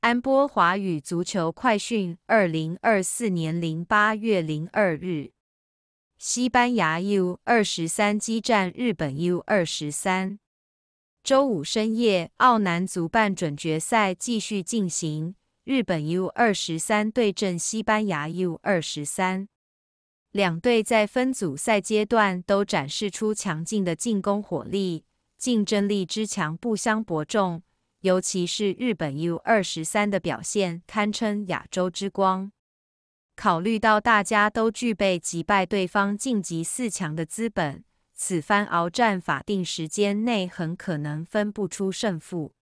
安波华语足球快讯：二零二四年零八月零二日，西班牙 U 二十三激战日本 U 二十三。周五深夜，澳男足半准决赛继续进行，日本 U 二十三对阵西班牙 U 二十三。两队在分组赛阶段都展示出强劲的进攻火力，竞争力之强不相伯仲。尤其是日本 U 二十三的表现堪称亚洲之光。考虑到大家都具备击败对方晋级四强的资本，此番鏖战法定时间内很可能分不出胜负。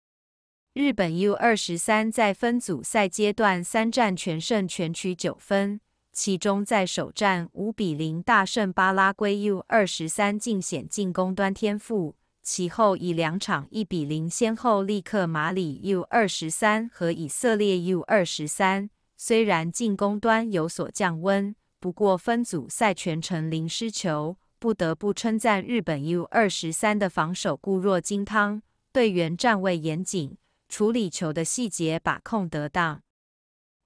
日本 U 二十三在分组赛阶段三战全胜，全取九分，其中在首战五比零大胜巴拉圭 U 二十三，尽显进攻端天赋。其后以两场一比零先后力克马里 U 二十三和以色列 U 二十三，虽然进攻端有所降温，不过分组赛全程零失球，不得不称赞日本 U 二十三的防守固若金汤，队员站位严谨，处理球的细节把控得当。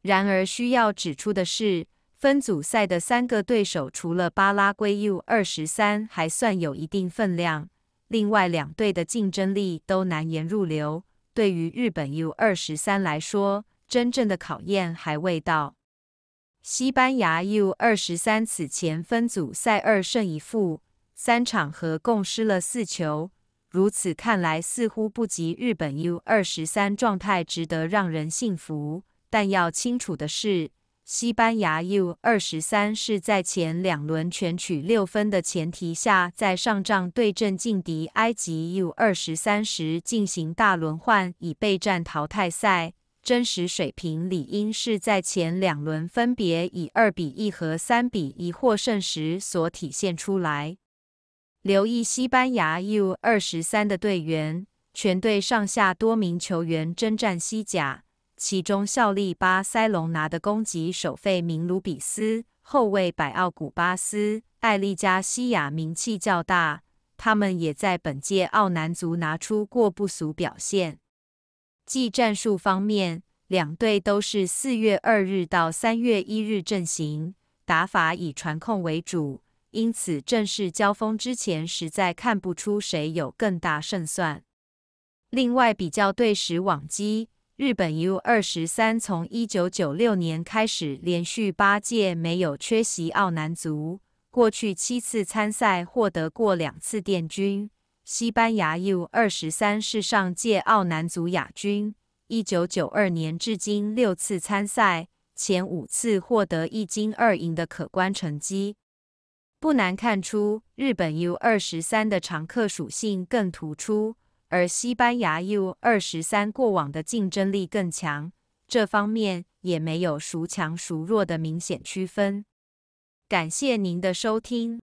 然而需要指出的是，分组赛的三个对手除了巴拉圭 U 二十三还算有一定分量。另外两队的竞争力都难言入流，对于日本 U23 来说，真正的考验还未到。西班牙 U23 此前分组赛二胜一负，三场合共失了四球。如此看来，似乎不及日本 U23 状态值得让人信服。但要清楚的是，西班牙 U 二十三是在前两轮全取六分的前提下，在上仗对阵劲敌埃及 U 二十三时进行大轮换，以备战淘汰赛。真实水平理应是在前两轮分别以二比一和三比一获胜时所体现出来。留意西班牙 U 二十三的队员，全队上下多名球员征战西甲。其中效力巴塞隆拿的攻击首费明鲁比斯、后卫百奥古巴斯、艾利加西亚名气较大，他们也在本届奥男足拿出过不俗表现。技战术方面，两队都是四月二日到三月一日阵型打法以传控为主，因此正式交锋之前实在看不出谁有更大胜算。另外比较对时网机。日本 U 二十三从一九九六年开始连续八届没有缺席奥男足，过去七次参赛获得过两次殿军。西班牙 U 二十三是上届奥男足亚军，一九九二年至今六次参赛，前五次获得一金二银的可观成绩。不难看出，日本 U 二十三的常客属性更突出。而西班牙 U23 过往的竞争力更强，这方面也没有孰强孰弱的明显区分。感谢您的收听。